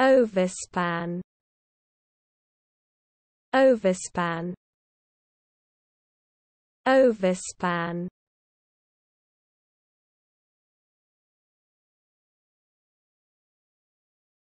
Overspan Overspan Overspan